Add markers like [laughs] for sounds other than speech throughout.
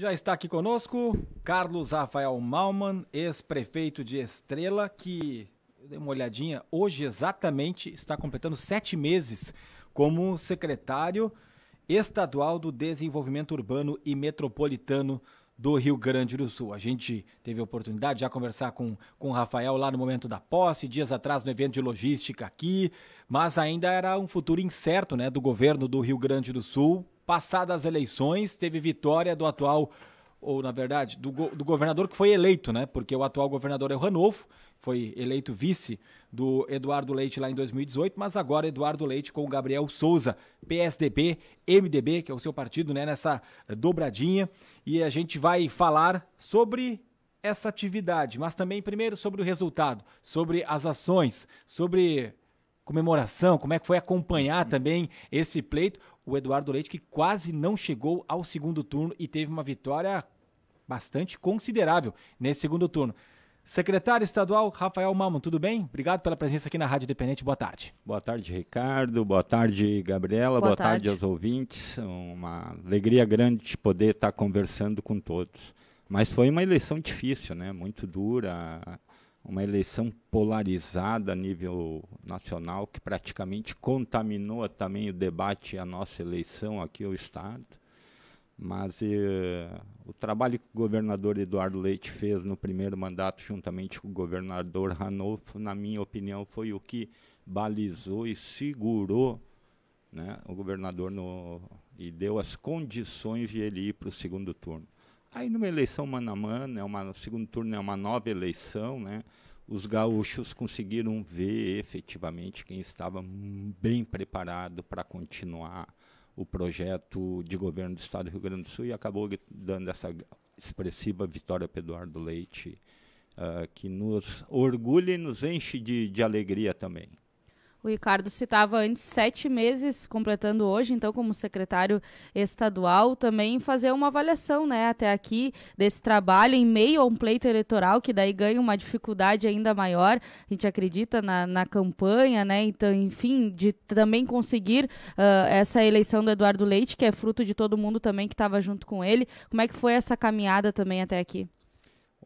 Já está aqui conosco Carlos Rafael Malman, ex-prefeito de Estrela, que, dei uma olhadinha, hoje exatamente está completando sete meses como secretário estadual do Desenvolvimento Urbano e Metropolitano do Rio Grande do Sul. A gente teve a oportunidade de já conversar com, com o Rafael lá no momento da posse, dias atrás no evento de logística aqui, mas ainda era um futuro incerto né, do governo do Rio Grande do Sul passadas as eleições, teve vitória do atual, ou na verdade, do, go do governador que foi eleito, né? Porque o atual governador é o Ranolfo, foi eleito vice do Eduardo Leite lá em 2018, mas agora Eduardo Leite com o Gabriel Souza, PSDB, MDB, que é o seu partido, né? Nessa dobradinha. E a gente vai falar sobre essa atividade, mas também primeiro sobre o resultado, sobre as ações, sobre comemoração, como é que foi acompanhar uhum. também esse pleito. O Eduardo Leite que quase não chegou ao segundo turno e teve uma vitória bastante considerável nesse segundo turno. Secretário estadual Rafael Mamon, tudo bem? Obrigado pela presença aqui na Rádio Independente. Boa tarde. Boa tarde, Ricardo. Boa tarde, Gabriela. Boa, Boa tarde. tarde. aos ouvintes. Uma alegria grande de poder estar conversando com todos. Mas foi uma eleição difícil, né? Muito dura uma eleição polarizada a nível nacional, que praticamente contaminou também o debate a nossa eleição aqui ao Estado. Mas eh, o trabalho que o governador Eduardo Leite fez no primeiro mandato, juntamente com o governador Ranolfo, na minha opinião, foi o que balizou e segurou né, o governador no, e deu as condições de ele ir para o segundo turno. Aí numa eleição mano a mano, né, uma, segundo turno é uma nova eleição, né? Os gaúchos conseguiram ver efetivamente quem estava bem preparado para continuar o projeto de governo do Estado do Rio Grande do Sul e acabou dando essa expressiva vitória para Eduardo Leite, uh, que nos orgulha e nos enche de, de alegria também. O Ricardo citava antes sete meses, completando hoje, então, como secretário estadual, também fazer uma avaliação, né, até aqui, desse trabalho em meio a um pleito eleitoral, que daí ganha uma dificuldade ainda maior. A gente acredita na, na campanha, né, então, enfim, de também conseguir uh, essa eleição do Eduardo Leite, que é fruto de todo mundo também que estava junto com ele. Como é que foi essa caminhada também até aqui?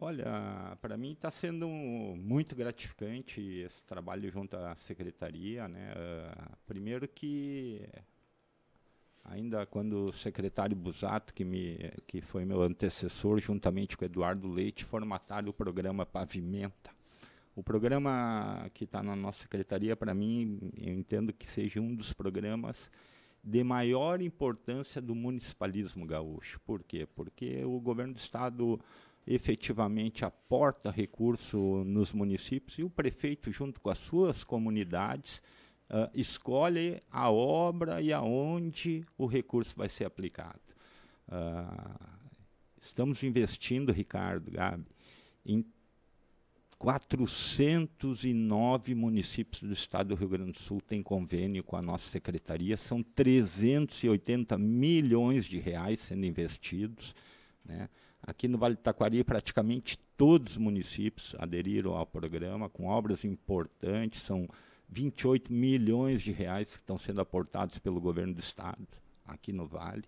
Olha, para mim está sendo muito gratificante esse trabalho junto à secretaria, né? Uh, primeiro que ainda quando o secretário Busato, que me que foi meu antecessor, juntamente com Eduardo Leite, formataram o programa Pavimenta. O programa que está na nossa secretaria, para mim, eu entendo que seja um dos programas de maior importância do municipalismo gaúcho. Por quê? Porque o governo do estado efetivamente aporta recurso nos municípios e o prefeito, junto com as suas comunidades, uh, escolhe a obra e aonde o recurso vai ser aplicado. Uh, estamos investindo, Ricardo, Gabi, em 409 municípios do estado do Rio Grande do Sul têm convênio com a nossa secretaria. São 380 milhões de reais sendo investidos. Né? Aqui no Vale do Taquari, praticamente todos os municípios aderiram ao programa, com obras importantes, são 28 milhões de reais que estão sendo aportados pelo governo do estado aqui no Vale.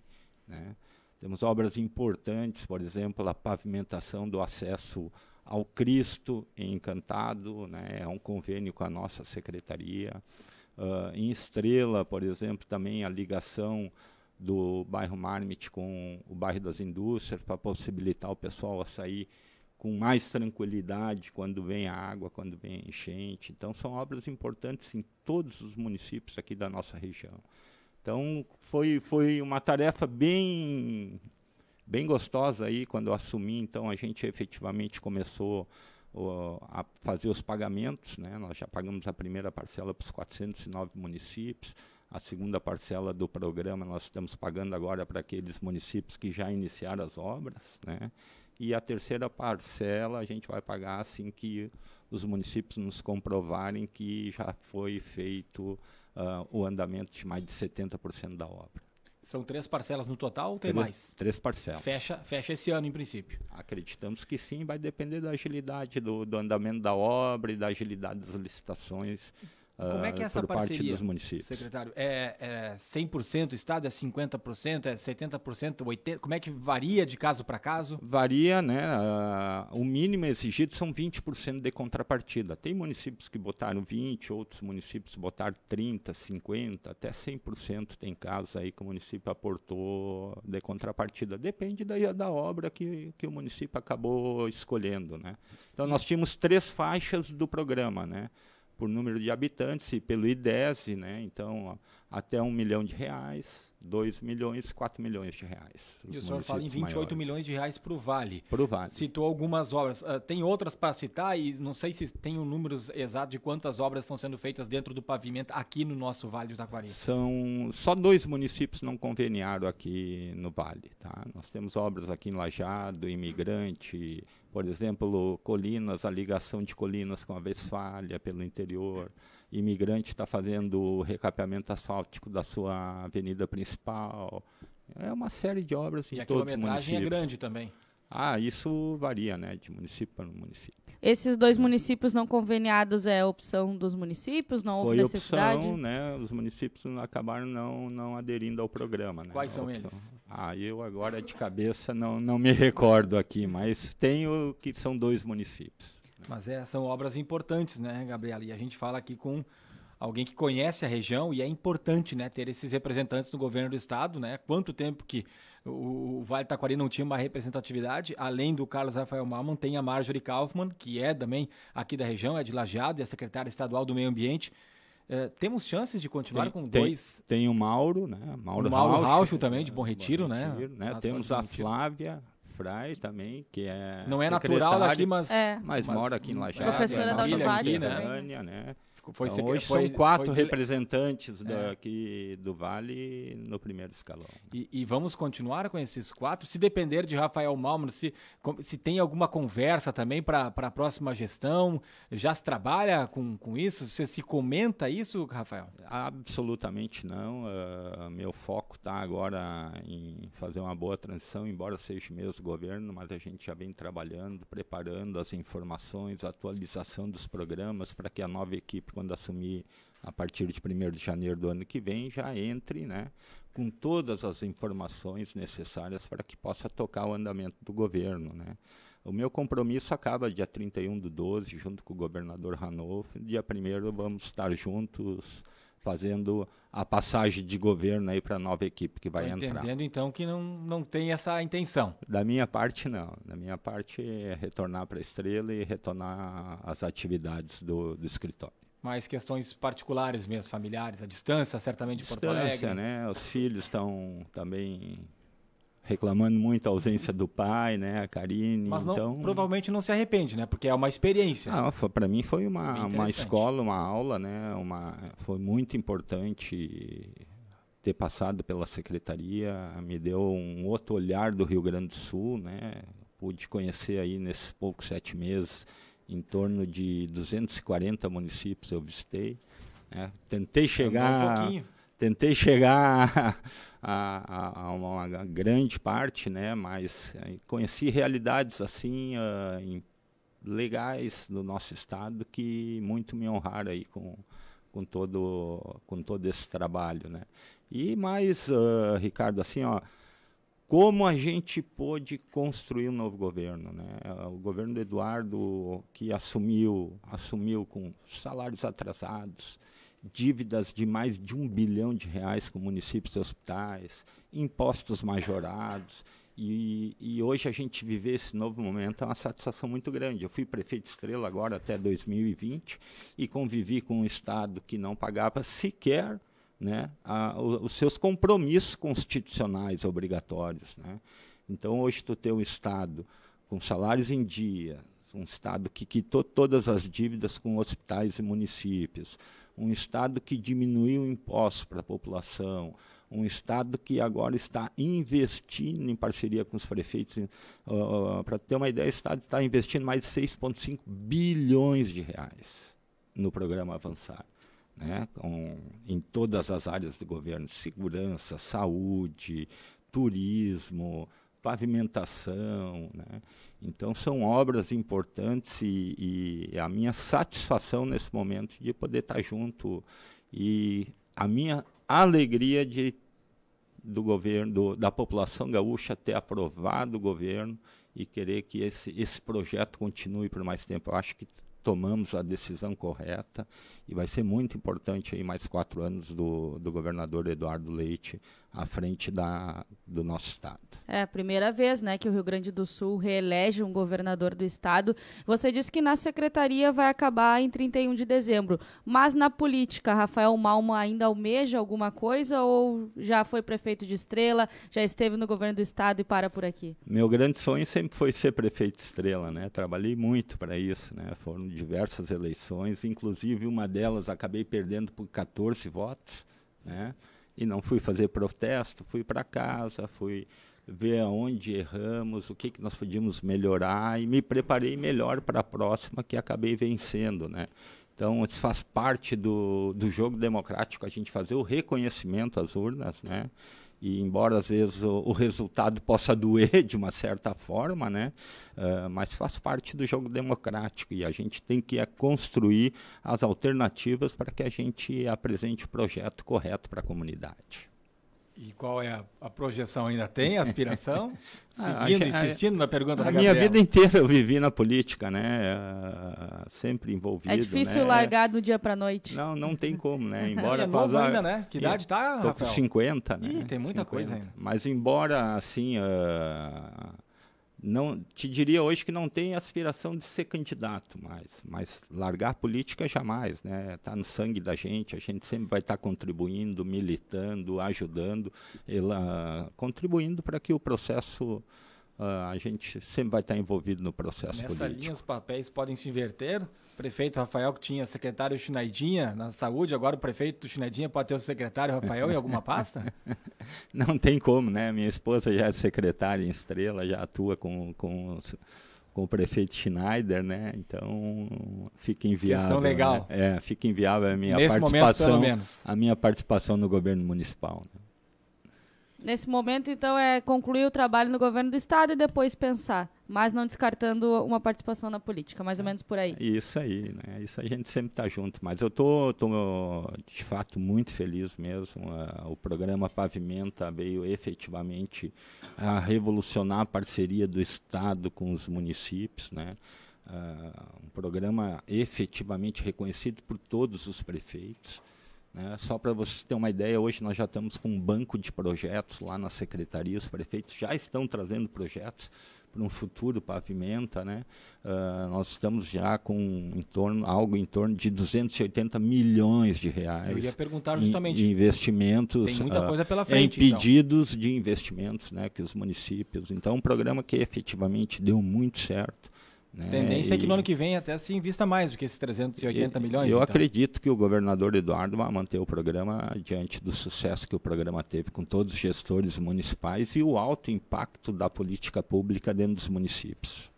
Né? Temos obras importantes, por exemplo, a pavimentação do acesso ao Cristo em Encantado, né? é um convênio com a nossa secretaria. Uh, em Estrela, por exemplo, também a ligação do bairro Marmit com o bairro das indústrias, para possibilitar o pessoal a sair com mais tranquilidade quando vem a água, quando vem a enchente. Então, são obras importantes em todos os municípios aqui da nossa região. Então, foi, foi uma tarefa bem, bem gostosa aí quando eu assumi. Então, a gente efetivamente começou a fazer os pagamentos. Né? Nós já pagamos a primeira parcela para os 409 municípios a segunda parcela do programa nós estamos pagando agora para aqueles municípios que já iniciaram as obras, né? E a terceira parcela a gente vai pagar assim que os municípios nos comprovarem que já foi feito uh, o andamento de mais de 70% da obra. São três parcelas no total ou tem três, mais? Três parcelas. Fecha, fecha esse ano, em princípio. Acreditamos que sim, vai depender da agilidade do, do andamento da obra e da agilidade das licitações como é que é ah, essa por parceria, parte dos municípios. Secretário, é, é 100% Estado, é 50%, é 70%, 80%? Como é que varia de caso para caso? Varia, né? Uh, o mínimo exigido são 20% de contrapartida. Tem municípios que botaram 20%, outros municípios botaram 30%, 50%, até 100% tem casos aí que o município aportou de contrapartida. Depende da, da obra que, que o município acabou escolhendo, né? Então, nós tínhamos três faixas do programa, né? por número de habitantes e pelo IDES, né? Então, ó, até um milhão de reais, 2 milhões, 4 milhões de reais. E o senhor fala em 28 maiores. milhões de reais para o Vale. Para o Vale. Citou algumas obras. Uh, tem outras para citar e não sei se tem o um número exato de quantas obras estão sendo feitas dentro do pavimento aqui no nosso Vale do Taquari. São só dois municípios não conveniaram aqui no Vale. Tá? Nós temos obras aqui em Lajado, Imigrante, por exemplo, colinas, a ligação de colinas com a Vesfália pelo interior, imigrante está fazendo o recapeamento asfáltico da sua avenida principal. É uma série de obras e em todos os municípios. a quilometragem é grande também. Ah, isso varia, né, de município para município. Esses dois né? municípios não conveniados é opção dos municípios, não houve Foi necessidade? opção, né? Os municípios acabaram não, não aderindo ao programa. Né? Quais são eles? Ah, eu agora de cabeça não, não me recordo aqui, mas tenho que são dois municípios. Né? Mas é, são obras importantes, né, Gabriela? E a gente fala aqui com alguém que conhece a região e é importante né, ter esses representantes no governo do estado. Né? Quanto tempo que o Vale Taquari não tinha uma representatividade, além do Carlos Rafael Malman, tem a Marjorie Kaufmann, que é também aqui da região, é de Lajeado, é secretária estadual do Meio Ambiente. É, temos chances de continuar tem, com dois. Tem o Mauro, né? Mauro, o Mauro Raucho, também, de né? Bom Retiro, Bom Retiro né? né? temos a Flávia, Frei também, que é. Não é natural daqui, mas. É. Mas, mas, mora aqui em é Lajado. Professora é, da aqui, né? né? Foi então, hoje foi, são quatro foi... representantes é. do Vale no primeiro escalão. E, e, vamos continuar com esses quatro? Se depender de Rafael Malman, se, se tem alguma conversa também para a próxima gestão, já se trabalha com, com isso? Você se comenta isso, Rafael? Absolutamente não. Uh, meu foco está agora em fazer uma boa transição, embora seja mesmo governo, mas a gente já vem trabalhando, preparando as informações, a atualização dos programas para que a nova equipe quando assumir a partir de 1 de janeiro do ano que vem, já entre né, com todas as informações necessárias para que possa tocar o andamento do governo. Né. O meu compromisso acaba dia 31 do 12, junto com o governador Ranolfo. Dia 1 vamos estar juntos fazendo a passagem de governo aí para a nova equipe que vai entendendo, entrar. Entendendo então que não, não tem essa intenção. Da minha parte não, da minha parte é retornar para a Estrela e retornar às atividades do, do escritório mais questões particulares mesmo, familiares, a distância, certamente, de distância, Porto Alegre. né? Os filhos estão também reclamando muito a ausência do pai, né? A Karine, mas não, então... provavelmente não se arrepende, né? Porque é uma experiência. Ah, para mim foi uma, uma escola, uma aula, né? Uma, foi muito importante ter passado pela secretaria, me deu um outro olhar do Rio Grande do Sul, né? Pude conhecer aí nesses poucos sete meses em torno de 240 municípios eu visitei. Né? Tentei chegar. É um tentei chegar [laughs] a, a, a uma, grande parte, né? mas eh, conheci realidades assim uh, legais do nosso estado que muito me honraram aí com, com, todo, com todo esse trabalho. Né? E mais, uh, Ricardo, assim, ó, como a gente pôde construir um novo governo, né? É, o governo do Eduardo que assumiu, assumiu com salários atrasados, dívidas de mais de um bilhão de reais com municípios e hospitais, impostos majorados. E, e, hoje a gente viver esse novo momento é uma satisfação muito grande. Eu fui prefeito estrela agora até 2020 e convivi com um Estado que não pagava sequer né, a, o, os seus compromissos constitucionais obrigatórios. Né? Então, hoje, tu tem um Estado com salários em dia, um Estado que quitou todas as dívidas com hospitais e municípios, um Estado que diminuiu impostos para a população, um Estado que agora está investindo em parceria com os prefeitos. Uh, para ter uma ideia, o Estado está investindo mais de 6,5 bilhões de reais no programa Avançar né, com, em todas as áreas do governo: segurança, saúde, turismo, pavimentação. Né? Então, são obras importantes e, e, é a minha satisfação nesse momento de poder estar junto e a minha alegria de do governo, do, da população gaúcha ter aprovado o governo e querer que esse, esse projeto continue por mais tempo. Eu acho que tomamos a decisão correta e vai ser muito importante aí mais quatro anos do, do governador Eduardo Leite à frente da, do nosso estado. É a primeira vez, né, que o Rio Grande do Sul reelege um governador do estado. Você disse que na secretaria vai acabar em 31 de dezembro, mas na política, Rafael Malma ainda almeja alguma coisa ou já foi prefeito de Estrela, já esteve no governo do estado e para por aqui? Meu grande sonho sempre foi ser prefeito de Estrela, né? Trabalhei muito para isso, né? Foram diversas eleições, inclusive uma delas acabei perdendo por 14 votos, né? E não fui fazer protesto, fui para casa, fui ver aonde erramos, o que, que nós podíamos melhorar e me preparei melhor para a próxima que acabei vencendo, né? Então, isso faz parte do, do jogo democrático, a gente fazer o reconhecimento às urnas, né? e embora às vezes o, o, resultado possa doer [laughs] de uma certa forma, né, uh, mas faz parte do jogo democrático e a gente tem que é, construir as alternativas para que a gente apresente o projeto correto para a comunidade. E qual é a, a projeção? Ainda tem aspiração? [laughs] Ah, Seguindo, insistindo a, na pergunta a da A minha vida inteira eu vivi na política, né? Ah, sempre envolvido. É difícil né? largar do dia para noite. Não, não tem como, né? [laughs] Embora é novo ainda, né? Que idade está, Rafael? Tô com 50, né? Ih, tem muita 50. coisa ainda. Mas embora, assim, uh, não te diria hoje que não tem aspiração de ser candidato mais, mas largar política jamais, né? Tá no sangue da gente, a gente sempre vai estar tá contribuindo, militando, ajudando, ela, contribuindo para que o processo Uh, a gente sempre vai estar envolvido no processo Nessa político. linha, os papéis podem se inverter. O prefeito Rafael, que tinha secretário Chinaidinha na saúde, agora o prefeito Chinaidinha pode ter o secretário Rafael em alguma pasta? [laughs] Não tem como, né? Minha esposa já é secretária em Estrela, já atua com, com, com o prefeito Schneider, né? Então, fica inviável. Né? Questão legal. Né? É, fica inviável a minha Nesse participação. Momento, a minha participação no governo municipal. Né? Nesse momento, então, é concluir o trabalho no governo do Estado e depois pensar, mas não descartando uma participação na política, mais ou menos por aí. Isso aí, né? Isso a gente sempre está junto. Mas eu estou, tô, de fato, muito feliz mesmo. o programa Pavimenta veio efetivamente a revolucionar a parceria do Estado com os municípios, né? Ah, um programa efetivamente reconhecido por todos os prefeitos. Né? Só para você ter uma ideia, hoje nós já estamos com um banco de projetos lá na secretaria, os prefeitos já estão trazendo projetos para um futuro pavimenta, né? Uh, nós estamos já com em torno, algo em torno de 280 milhões de reais. Eu ia perguntar justamente. Em, investimentos. Tem muita uh, coisa pela frente. Em então. pedidos então. de investimentos, né? Que os municípios. Então, um programa que efetivamente deu muito certo. Né? Tendência e... é que no ano que vem até se invista mais do que esses 380 e, milhões. Eu então. acredito que o governador Eduardo vai manter o programa diante do sucesso que o programa teve com todos os gestores municipais e o alto impacto da política pública dentro dos municípios.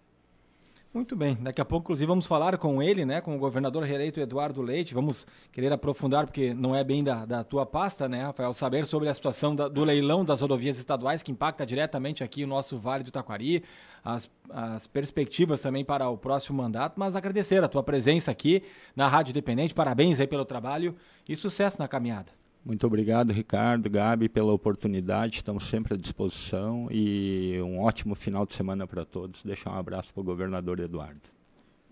Muito bem, daqui a pouco, inclusive, vamos falar com ele, né, com o governador reeleito Eduardo Leite. Vamos querer aprofundar, porque não é bem da, da tua pasta, né, Rafael, saber sobre a situação da, do leilão das rodovias estaduais, que impacta diretamente aqui o nosso Vale do Taquari, as, as perspectivas também para o próximo mandato, mas agradecer a tua presença aqui na Rádio Independente, parabéns aí pelo trabalho e sucesso na caminhada. Muito obrigado, Ricardo, Gabi, pela oportunidade. Estamos sempre à disposição e um ótimo final de semana para todos. Deixar um abraço para o governador Eduardo.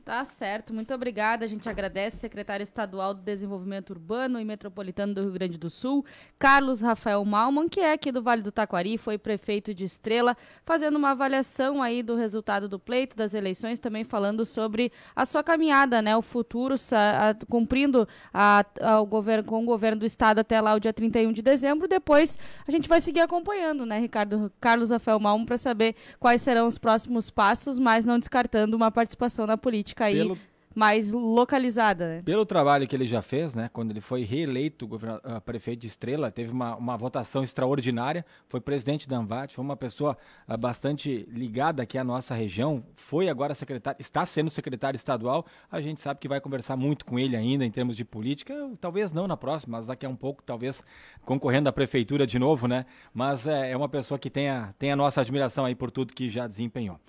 Tá certo, muito obrigada. A gente agradece secretário estadual do Desenvolvimento Urbano e Metropolitano do Rio Grande do Sul, Carlos Rafael Malman, que é aqui do Vale do Taquari, foi prefeito de Estrela, fazendo uma avaliação aí do resultado do pleito, das eleições, também falando sobre a sua caminhada, né? O futuro, a, cumprindo a, a, o governo, com o governo do estado até lá o dia 31 de dezembro. Depois a gente vai seguir acompanhando, né, Ricardo Carlos Rafael Malman, para saber quais serão os próximos passos, mas não descartando uma participação na política política aí Pelo... mais localizada. Né? Pelo trabalho que ele já fez, né? Quando ele foi reeleito uh, prefeito de Estrela, teve uma, uma votação extraordinária, foi presidente da Anvat, foi uma pessoa uh, bastante ligada aqui à nossa região, foi agora secretário, está sendo secretário estadual. A gente sabe que vai conversar muito com ele ainda em termos de política, talvez não na próxima, mas daqui a um pouco, talvez concorrendo à prefeitura de novo, né? Mas é, é uma pessoa que tem a, tem a nossa admiração aí por tudo que já desempenhou.